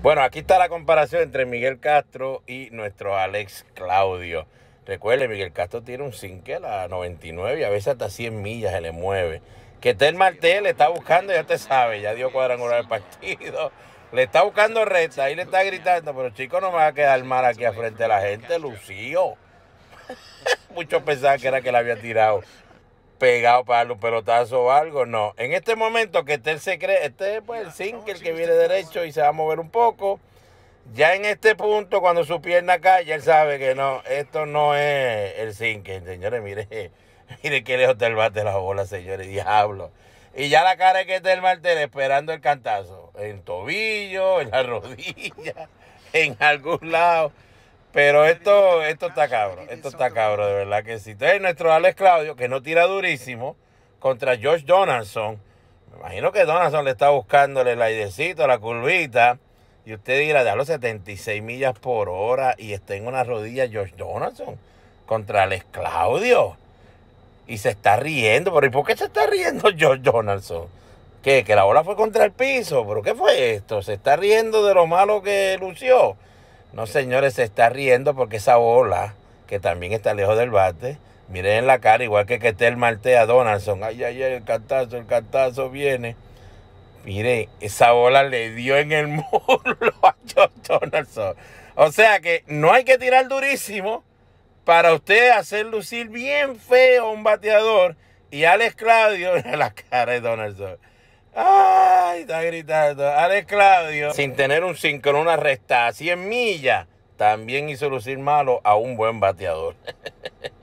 Bueno, aquí está la comparación entre Miguel Castro y nuestro Alex Claudio. Recuerde, Miguel Castro tiene un 5que a 99 y a veces hasta 100 millas se le mueve. Que Tel Martel le está buscando, ya te sabe, ya dio cuadrangular el partido. Le está buscando recta, ahí le está gritando, pero chico, no me va a quedar mal aquí al frente de la gente, Lucío. Mucho pensaban que era que la había tirado pegado para darle un pelotazo o algo, no. En este momento que esté el secreto, este es pues, el single que viene derecho y se va a mover un poco. Ya en este punto, cuando su pierna cae, ya él sabe que no, esto no es el sinker. señores, mire, mire qué lejos está el bate la bola, señores, diablo. Y ya la cara que está el martel esperando el cantazo, en tobillo, en la rodilla, en algún lado. Pero esto, esto está cabro, esto está cabro, de verdad que sí. Entonces, nuestro Alex Claudio, que no tira durísimo, contra Josh Donaldson. Me imagino que Donaldson le está buscándole el airecito, la curvita. Y usted dirá, los 76 millas por hora y está en una rodilla Josh Donaldson contra Alex Claudio. Y se está riendo. Pero ¿y por qué se está riendo Josh Donaldson? ¿Qué? ¿Que la bola fue contra el piso? ¿Pero qué fue esto? ¿Se está riendo de lo malo que lució? No, señores, se está riendo porque esa bola, que también está lejos del bate, miren en la cara, igual que que esté el a Donaldson. Ay, ay, ay, el cartazo, el cartazo viene. Mire, esa bola le dio en el muslo a John Donaldson. O sea que no hay que tirar durísimo para usted hacer lucir bien feo a un bateador y Alex Claudio en la cara de Donaldson. Ay, está gritando. Alex Claudio, sin tener un con una resta a 100 millas, también hizo lucir malo a un buen bateador.